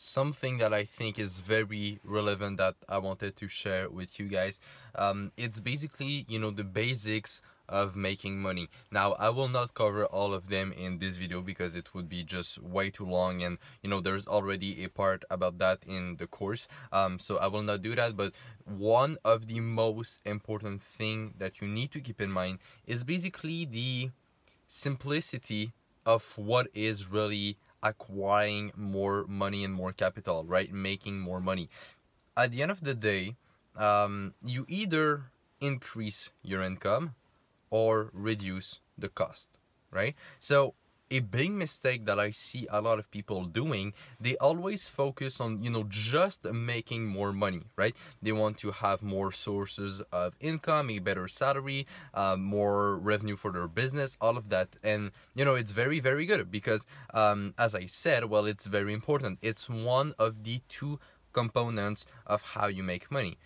something that I think is very relevant that I wanted to share with you guys. Um, it's basically, you know, the basics of making money. Now, I will not cover all of them in this video because it would be just way too long and, you know, there's already a part about that in the course. Um, so I will not do that, but one of the most important thing that you need to keep in mind is basically the simplicity of what is really acquiring more money and more capital, right? Making more money. At the end of the day, um, you either increase your income or reduce the cost, right? So a big mistake that I see a lot of people doing, they always focus on, you know, just making more money, right? They want to have more sources of income, a better salary, uh, more revenue for their business, all of that. And, you know, it's very, very good because, um, as I said, well, it's very important. It's one of the two components of how you make money.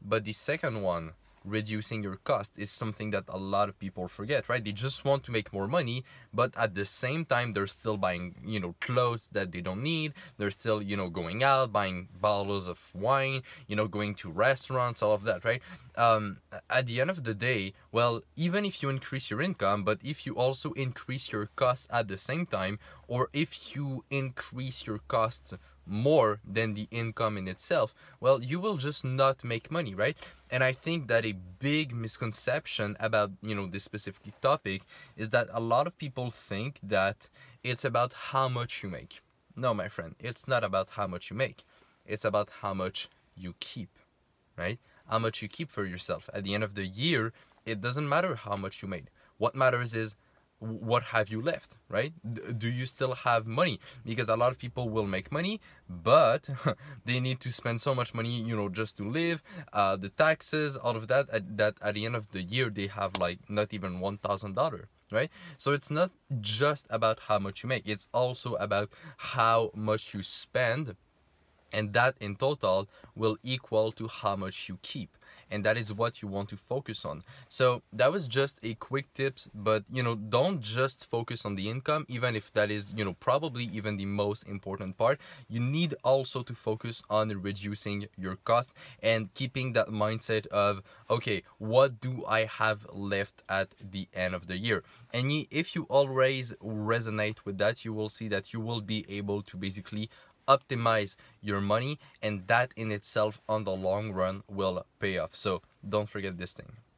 But the second one, reducing your cost is something that a lot of people forget right they just want to make more money but at the same time they're still buying you know clothes that they don't need they're still you know going out buying bottles of wine you know going to restaurants all of that right um, at the end of the day well even if you increase your income but if you also increase your costs at the same time or if you increase your costs more than the income in itself, well, you will just not make money, right? And I think that a big misconception about, you know, this specific topic is that a lot of people think that it's about how much you make. No, my friend, it's not about how much you make. It's about how much you keep, right? How much you keep for yourself. At the end of the year, it doesn't matter how much you made. What matters is what have you left, right? Do you still have money? Because a lot of people will make money, but they need to spend so much money, you know, just to live, uh, the taxes, all of that, at, that at the end of the year, they have like not even $1,000 right? So it's not just about how much you make, it's also about how much you spend and that in total will equal to how much you keep and that is what you want to focus on so that was just a quick tips but you know don't just focus on the income even if that is you know probably even the most important part you need also to focus on reducing your cost and keeping that mindset of okay what do i have left at the end of the year and if you always resonate with that you will see that you will be able to basically optimize your money and that in itself on the long run will pay off so don't forget this thing